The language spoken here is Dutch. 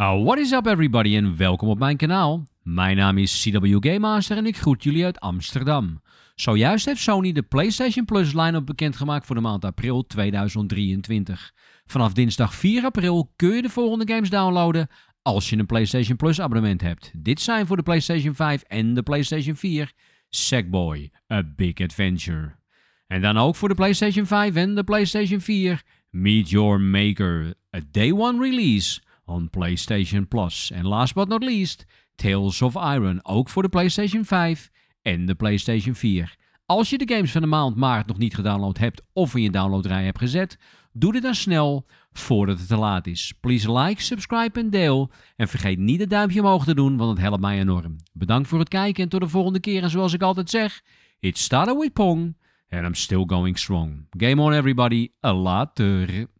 Uh, what is up everybody en welkom op mijn kanaal. Mijn naam is CW Game Master en ik groet jullie uit Amsterdam. Zojuist heeft Sony de PlayStation Plus line-up bekendgemaakt voor de maand april 2023. Vanaf dinsdag 4 april kun je de volgende games downloaden als je een PlayStation Plus abonnement hebt. Dit zijn voor de PlayStation 5 en de PlayStation 4 Sackboy, A Big Adventure. En dan ook voor de PlayStation 5 en de PlayStation 4 Meet Your Maker, A Day One Release on PlayStation Plus. En last but not least, Tales of Iron, ook voor de PlayStation 5 en de PlayStation 4. Als je de games van de maand maart nog niet gedownload hebt of in je downloadrij hebt gezet, doe dit dan snel voordat het te laat is. Please like, subscribe en deel. En vergeet niet het duimpje omhoog te doen, want het helpt mij enorm. Bedankt voor het kijken en tot de volgende keer. En zoals ik altijd zeg, it started with Pong and I'm still going strong. Game on everybody, a later.